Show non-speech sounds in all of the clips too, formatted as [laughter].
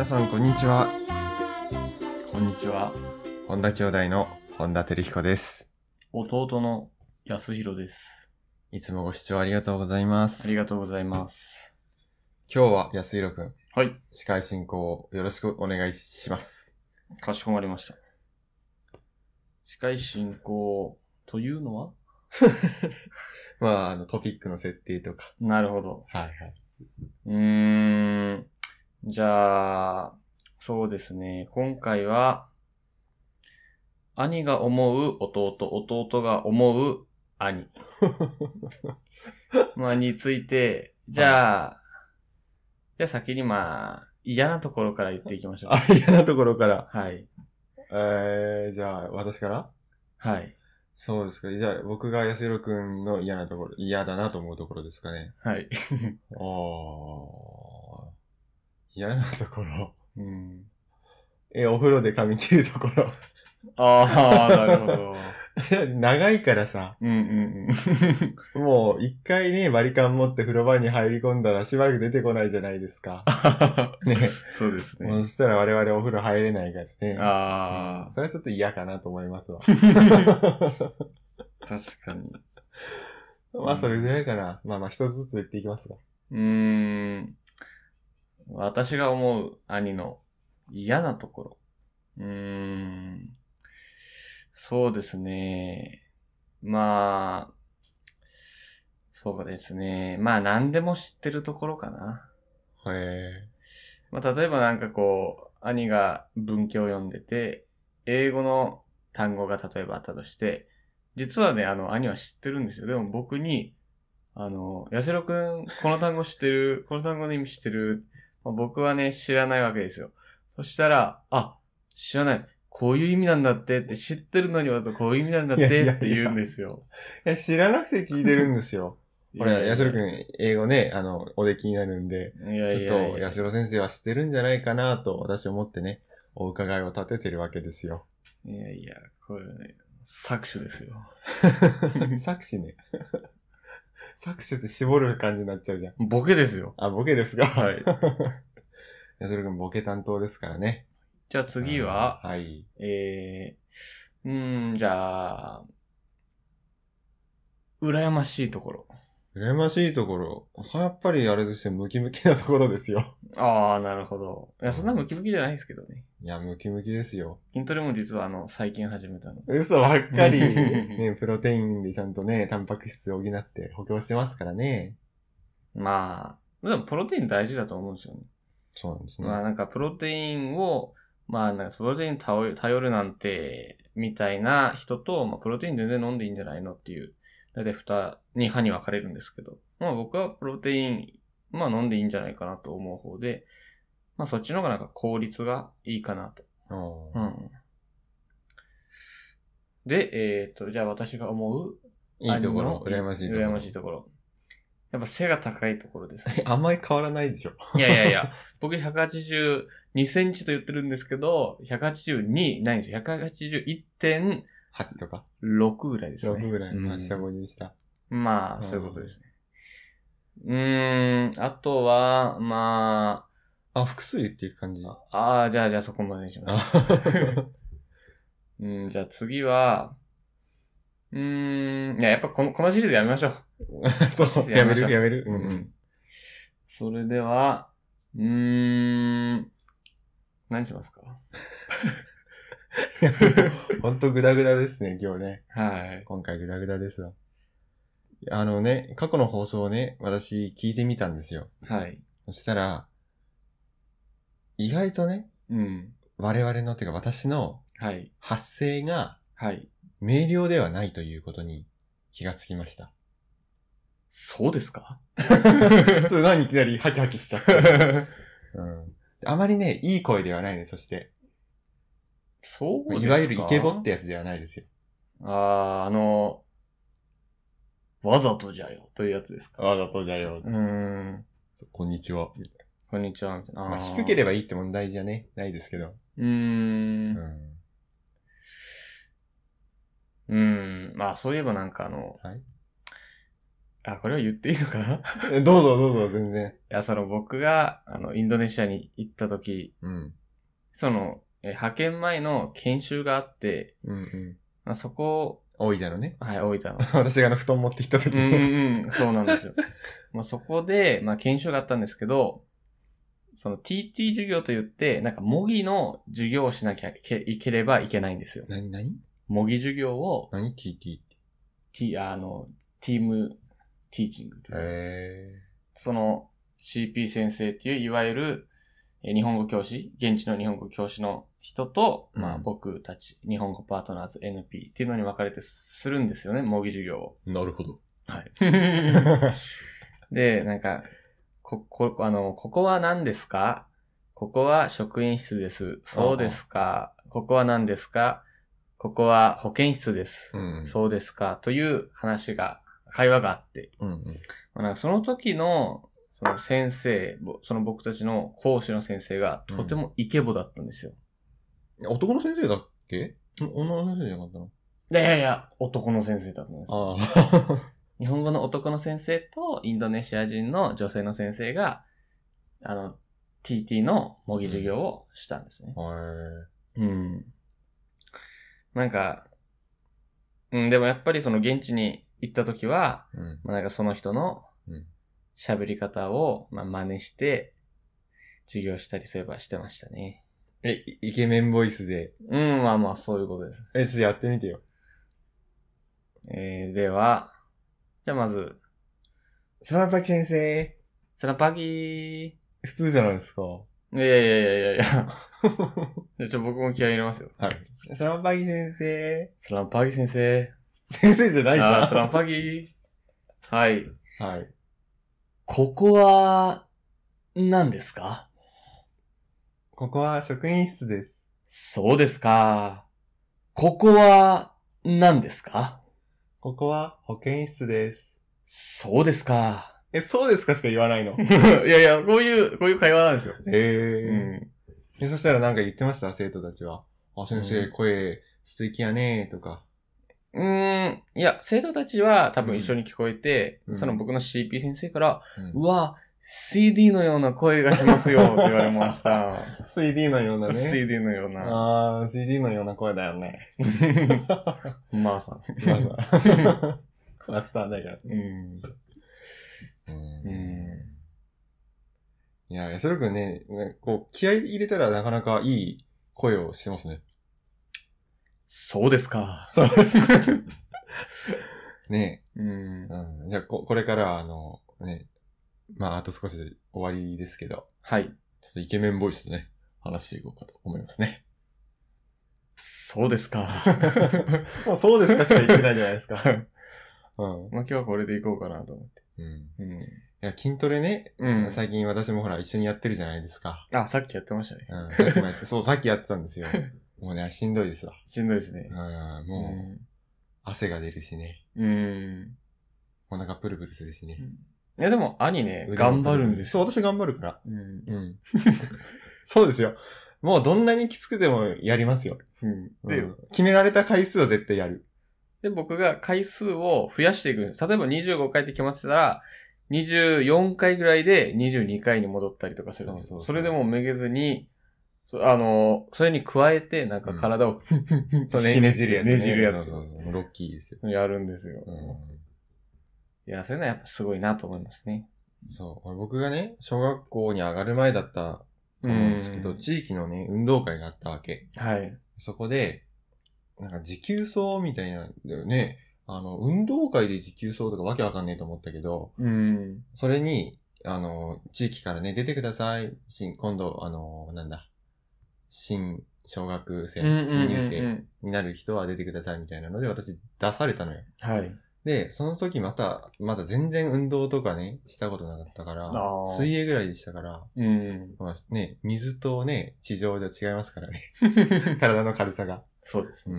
皆さんこんにちはこんにちは本田兄弟の本田照彦です弟の安弘ですいつもご視聴ありがとうございますありがとうございます今日は安弘くんはい司会進行をよろしくお願いしますかしこまりました司会進行というのは [laughs] まあ、あの、トピックの設定とか。なるほど。はいはい。うーん。じゃあ、そうですね。今回は、兄が思う弟、弟が思う兄。[laughs] まあ、について、じゃあ、じゃあ先にまあ、嫌なところから言っていきましょうあ、嫌なところから。。はい。えー、じゃあ、私からはい。そうですか。じゃあ、僕が安弘くんの嫌なところ、嫌だなと思うところですかね。はい。[laughs] あー。嫌なところ。うん。え、お風呂で髪切るところ。ああ、なるほど。[laughs] 長いからさ。うんうんうん。もう、一回ね、バリカン持って風呂場に入り込んだらしばらく出てこないじゃないですか。[laughs] ね。そうですね。そしたら我々お風呂入れないからね。ああ、うん、それはちょっと嫌かなと思いますわ。[laughs] 確かに。まあ、それぐらいかな。まあまあ、一つずつ言っていきますが。うーん。私が思う兄の嫌なところ。うーん。そうですね。まあ、そうですね。まあ何でも知ってるところかな。へえ。まあ例えばなんかこう、兄が文教を読んでて、英語の単語が例えばあったとして、実はね、あの、兄は知ってるんですよ。でも僕に、あの、やせろくん、この単語知ってる、この単語の意味知ってる、まあ、僕はね、知らないわけですよ。そしたら、あ、知らない。こういう意味なんだってって知ってるのにはこういう意味なんだってって言うんですよ。いや知らなくて聞いてるんですよ。[laughs] これ、やしろくん、英語ね、あの、おできになるんで、いやいやいやちょっと、八代先生は知ってるんじゃないかなと、私思ってね、お伺いを立ててるわけですよ。いやいや、これね、作詞ですよ。[laughs] 作詞ね。搾取って絞る感じになっちゃうじゃん。ボケですよ。あ、ボケですかはい。[laughs] それくんボケ担当ですからね。じゃあ次は、はい。えー、うん、じゃあ、羨ましいところ。羨ましいところ。やっぱりあれですよ、ムキムキなところですよ。ああ、なるほど。いや、そんなムキムキじゃないですけどね。いや、ムキムキですよ。筋トレも実はあの、最近始めたの。嘘ばっかり。[laughs] ね、プロテインでちゃんとね、タンパク質を補って補強してますからね。まあ、でもプロテイン大事だと思うんですよね。そうなんですね。まあなんかプロテインを、まあなんかプロテイン頼るなんて、みたいな人と、まあプロテイン全然飲んでいいんじゃないのっていうで、蓋に歯に分かれるんですけど、まあ僕はプロテイン、まあ飲んでいいんじゃないかなと思う方で、まあそっちの方がなんか効率がいいかなと。うん、で、えっ、ー、と、じゃあ私が思う。いいところ、羨ましいところ。羨ましいところ。やっぱ背が高いところです、ね。[laughs] あんまり変わらないでしょ。いやいやいや、僕182センチと言ってるんですけど、182ないんですよ。181.5 8とか ?6 ぐらいですね。6ぐらい。まあ、四入した。まあ、そういうことですね。うん、あとは、まあ。あ、複数言っていく感じ。ああ、じゃあ、じゃあそこまでにします。[laughs] うん、じゃあ次は、うん、いや、やっぱこの、このシリーズやめましょう。[laughs] そう、やめる、やめる。うん、うん。それでは、うーん、何しますか [laughs] 本当ぐグダグダですね、今日ね。はい。今回グダグダですわ。あのね、過去の放送をね、私聞いてみたんですよ。はい。そしたら、意外とね、うん。我々の、てか私の、はい。発声が、はい。明瞭ではないということに気がつきました。そうですか [laughs] それ何いきなりハキハキしちゃった。[laughs] うん。あまりね、いい声ではないね、そして。そうですいわゆるイケボってやつではないですよ。ああ、あの、わざとじゃよというやつですか。わざとじゃよ。うん。うこんにちは。こんにちは。あまあ、低ければいいって問題じゃね、ないですけど。うーうん。うーん。まあ、そういえばなんかあの、はいあ、これは言っていいのかなどうぞどうぞ、全然。いや、その僕が、あの、インドネシアに行った時、うん。その、えー、派遣前の研修があって、うんうん。まあ、そこを、大分のね。はい、大分の。[laughs] 私があの、布団持ってきた時に。うんうん、そうなんですよ。[laughs] まあそこで、まあ研修があったんですけど、その TT 授業と言って、なんか模擬の授業をしなきゃいければいけないんですよ。なになに模擬授業を。何 TT って。T、あの、ティームティーチングといへその CP 先生っていう、いわゆる日本語教師、現地の日本語教師の人と、まあ僕たち、日本語パートナーズ NP っていうのに分かれてするんですよね、模擬授業を。なるほど。はい。[laughs] で、なんか、こ、こ、あの、ここは何ですかここは職員室です。そうですか。ここは何ですかここは保健室です。うん、そうですか。という話が、会話があって。うんうんまあ、なんかその時の、その先生、その僕たちの講師の先生がとてもイケボだったんですよ。うん男の先生だっけ女の先生じゃなかったのいやいやいや、男の先生だったんです。ああ。[laughs] 日本語の男の先生とインドネシア人の女性の先生が、あの、TT の模擬授業をしたんですね。へうん。なんか、うん、でもやっぱりその現地に行った時は、うん。まあ、なんかその人の喋り方を、まあ、真似して、授業したりすればしてましたね。え、イケメンボイスで。うん、まあまあ、そういうことです。え、ちょっとやってみてよ。えー、では、じゃあまず。スラパキ先生。スラパキー。普通じゃないですか。いやいやいやいやいや。[laughs] じゃあちょ、僕も気合い入れますよ。はい。スラパキ先生。スラパキ先生。先生じゃないじゃん。あ、ラパキー。はい。はい。ここは、何ですかここは職員室です。そうですか。ここは何ですかここは保健室です。そうですか。え、そうですかしか言わないの [laughs] いやいや、こういう、こういう会話なんですよ。へえー、うん。そしたらなんか言ってました生徒たちは。あ、先生、うん、声素敵やねーとか。うーん。いや、生徒たちは多分一緒に聞こえて、うん、その僕の CP 先生から、うん、うわ、CD のような声がしますよって言われました。CD のようなね。CD のような。ああ、CD のような声だよね。まあさ。まあさ。まあ伝わんないから。うん。うん。いや、安田くんね、こう、気合入れたらなかなかいい声をしてますね。そうですか。そうですか。ねえ。うん。うん、じゃあこ、これからあの、ね、まあ、あと少しで終わりですけど、はい。ちょっとイケメンボイスとね、話していこうかと思いますね。そうですか。も [laughs] うそうですかしか言ってないじゃないですか。[laughs] うん。まあ今日はこれでいこうかなと思って。うん。うん。いや、筋トレね、うん、最近私もほら一緒にやってるじゃないですか。あ、さっきやってましたね。うん、さっきもやって、そう、さっきやってたんですよ。[laughs] もうね、しんどいですわ。しんどいですね。うん、もう、うん、汗が出るしね。うん。お腹プルプルするしね。うんいやでも、兄ね、頑張るんですそう、私頑張るから。うん。[laughs] そうですよ。もうどんなにきつくてもやりますよ。うん。うんで、決められた回数は絶対やる。で、僕が回数を増やしていくんです。例えば25回って決まってたら、24回ぐらいで22回に戻ったりとかするんですそうそうそうそれでもめげずに、あの、それに加えて、なんか体を、[laughs] そうね、ねじるやつね。ねじるやつそうそうそう。ロッキーですよ。やるんですよ。うんいや、そういうのはやっぱすごいなと思いますね。そう。僕がね、小学校に上がる前だったと思うんですけど、地域のね、運動会があったわけ。はい。そこで、なんか持久走みたいなんだよね。あの、運動会で持久走とかわけわかんねえと思ったけど、うん。それに、あの、地域からね、出てください。新、今度、あの、なんだ、新小学生、新入生になる人は出てくださいみたいなので、私出されたのよ。はい。で、その時また、まだ全然運動とかね、したことなかったから、水泳ぐらいでしたから、うん。まあね、水とね、地上じゃ違いますからね。[laughs] 体の軽さが。そうです、ね。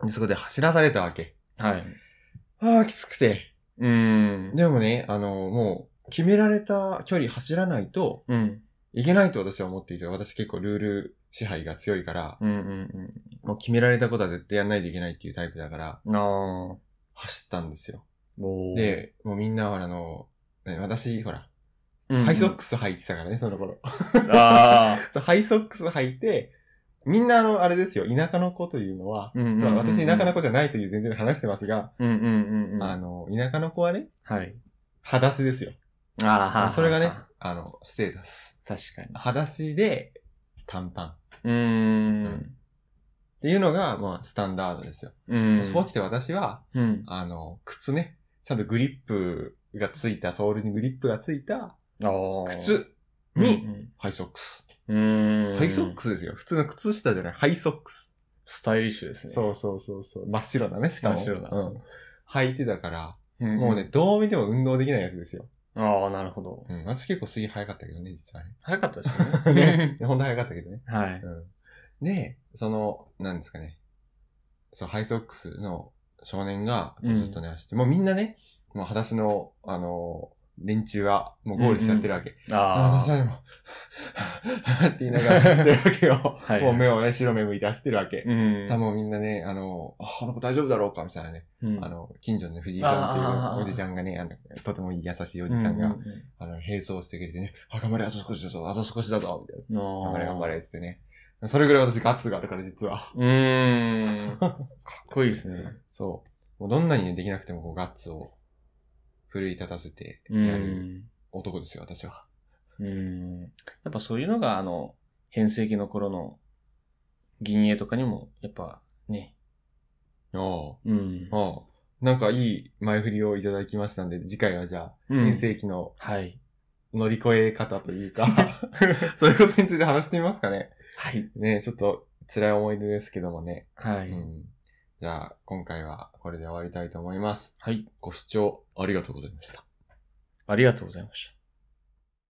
うんで。そこで走らされたわけ。はい。ああ、きつくて。うん。でもね、あの、もう、決められた距離走らないと、うん。いけないと私は思っていて、私結構ルール支配が強いから、うんうんうん。もう決められたことは絶対やんないといけないっていうタイプだから、ああ。走ったんですよ。で、もうみんな、は、あの、私、ほら、ハイソックス履いてたからね、その頃。ああ。[laughs] ハイソックス履いて、みんなあの、あれですよ、田舎の子というのは、私田舎の子じゃないという前提で話してますが、あの、田舎の子はね、はい。裸足ですよ。ああ、それがね、あの、ステータス。確かに。裸足で、短パン。うん。っていうのが、まあ、スタンダードですよ。うん。そうきて私は、うん、あの、靴ね、ちゃんとグリップがついた、ソールにグリップがついた、靴に、ハイソックス。うん。ハイソックスですよ。普通の靴下じゃない、ハイソックス。スタイリッシュですね。そうそうそうそう。真っ白だね、しかも。真っ白だ。うん。履いてたから、うん、もうね、どう見ても運動できないやつですよ。ああ、なるほど。うん。私結構水泳早かったけどね、実はね。早かったですね。[laughs] ね。ほんと早かったけどね。はい。うん。で、その、なんですかね。そう、ハイソックスの少年が、ずっとね、走って、もうみんなね、もう裸足の、あのー、連中は、もうゴールしちゃってるわけ。うんうん、ああ、私はも、って言いながら走ってるわけよ。はい、もう目をね、白目向いて走ってるわけ。うん、さあもうみんなね、あのー、あ、この子大丈夫だろうかみたいなね、うん、あの、近所の藤井さんっていうおじちゃんがね、あのとても優しいおじちゃんが、あの、並走してくれてね、あ、頑張れ、あと少しだぞ、あと少しだぞ、みたいな。頑張れ、頑張れ、つってね。それぐらい私ガッツがあるから実は。うーん。[laughs] かっこいいですね。そう。もうどんなに、ね、できなくてもこうガッツを奮い立たせてやる男ですよ、私は。うん。やっぱそういうのが、あの、変成期の頃の銀影とかにも、やっぱね。ああ。うん。ああ。なんかいい前振りをいただきましたんで、次回はじゃあ、編成変世紀の、はい。乗り越え方というか [laughs] [laughs] そういうことについて話してみますかね。はい。ねちょっと辛い思い出ですけどもね。はい。うん、じゃあ、今回はこれで終わりたいと思います。はい。ご視聴ありがとうございました。ありがとうございました。